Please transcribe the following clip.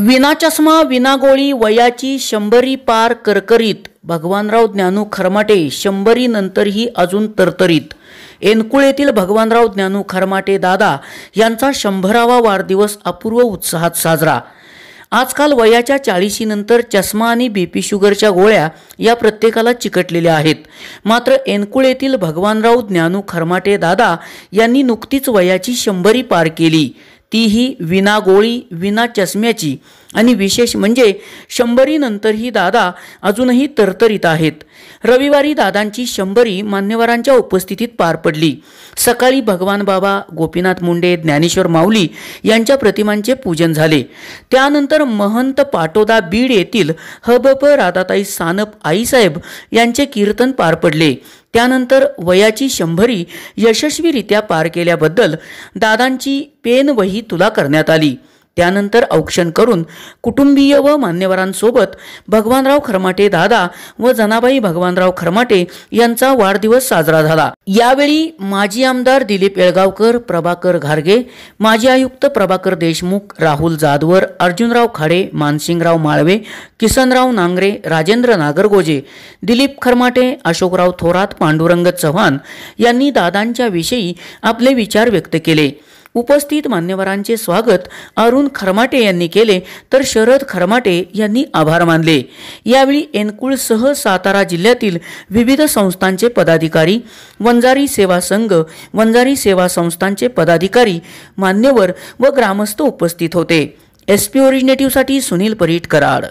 विना चष्मा विना गोळी वयाची शंभरी पार करकरीत भगवानराव ज्ञानू खरमाटे शंभरी नंतरही अजून तरतरीत एनकुळ येथील भगवानराव ज्ञानू खरमाटे दादा यांचा शंभरावा वाढदिवस अपूर्व उत्साहात साजरा आजकाल वयाच्या चाळीशीनंतर चष्मा आणि बीपी शुगरच्या गोळ्या या प्रत्येकाला चिकटलेल्या आहेत मात्र एनकुळ येथील भगवानराव ज्ञानू खरमाटे दादा यांनी नुकतीच वयाची शंभरी पार केली तीही विना गोळी विना चष्म्याची आणि विशेष म्हणजे शंभरीनंतरही दादा अजूनही तरतरीत आहेत रविवारी दादांची शंभरी मान्यवरांच्या उपस्थितीत पार पडली सकाळी भगवान बाबा गोपीनाथ मुंडे ज्ञानेश्वर माऊली यांच्या प्रतिमांचे पूजन झाले त्यानंतर महंत पाटोदा बीड येथील हबप राधाताई सानप आईसाहेब यांचे कीर्तन पार पडले त्यानंतर वयाची शंभरी यशस्वीरित्या पार केल्याबद्दल दादांची पेनवही तुला करण्यात आली त्यानंतर औक्षण करून कुटुंबीय व मान्यवरांसोबत भगवानराव खरमाटे दादा व जनाबाई भगवानराव खरमाटे यांचा वाढदिवस साजरा झाला यावेळी माजी आमदार दिलीप येळगावकर प्रभाकर घारगे माजी आयुक्त प्रभाकर देशमुख राहुल जाधवर अर्जुनराव खाडे मानसिंगराव माळवे किसनराव नांगरे राजेंद्र नागरगोजे दिलीप खरमाटे अशोकराव थोरात पांडुरंग चव्हाण यांनी दादांच्या विषयी आपले विचार व्यक्त केले उपस्थित मान्यवरांचे स्वागत अरुण खरमाटे यांनी केले तर शरद खरमाटे यांनी आभार मानले यावेळी एनकुळसह सातारा जिल्ह्यातील विविध संस्थांचे पदाधिकारी वंजारी सेवा संघ वंजारी सेवा संस्थांचे पदाधिकारी मान्यवर व ग्रामस्थ उपस्थित होते एस पी ओरिजिनेटिव्हसाठी सुनील परीट कराड